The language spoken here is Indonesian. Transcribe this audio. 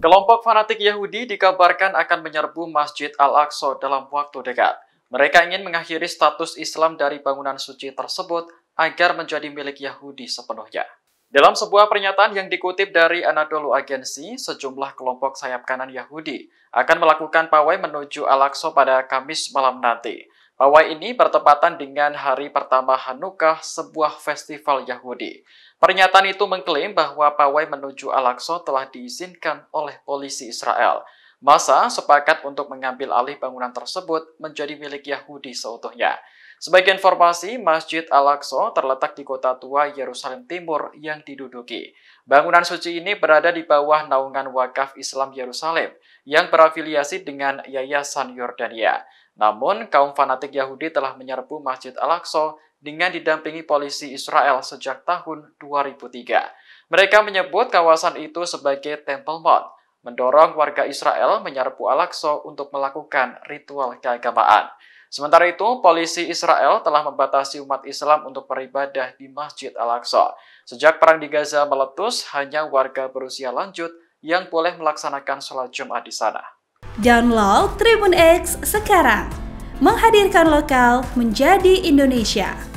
Kelompok fanatik Yahudi dikabarkan akan menyerbu Masjid Al-Aqsa dalam waktu dekat. Mereka ingin mengakhiri status Islam dari bangunan suci tersebut agar menjadi milik Yahudi sepenuhnya. Dalam sebuah pernyataan yang dikutip dari Anadolu Agency, sejumlah kelompok sayap kanan Yahudi akan melakukan pawai menuju Al-Aqsa pada Kamis malam nanti. Pawai ini bertepatan dengan hari pertama Hanukkah, sebuah festival Yahudi. Pernyataan itu mengklaim bahwa pawai menuju Al-Aqsa telah diizinkan oleh polisi Israel. Masa sepakat untuk mengambil alih bangunan tersebut menjadi milik Yahudi seutuhnya. Sebagai informasi, Masjid Al-Aqsa terletak di kota tua Yerusalem Timur yang diduduki. Bangunan suci ini berada di bawah naungan wakaf Islam Yerusalem yang berafiliasi dengan Yayasan Yordania. Namun, kaum fanatik Yahudi telah menyerbu Masjid Al-Aqsa dengan didampingi polisi Israel sejak tahun 2003. Mereka menyebut kawasan itu sebagai Temple Mount, mendorong warga Israel menyerbu Al-Aqsa untuk melakukan ritual keagamaan. Sementara itu, polisi Israel telah membatasi umat Islam untuk beribadah di Masjid Al-Aqsa. Sejak perang di Gaza meletus, hanya warga berusia lanjut yang boleh melaksanakan sholat Jumat di sana. Download Tribun X sekarang, menghadirkan lokal menjadi Indonesia.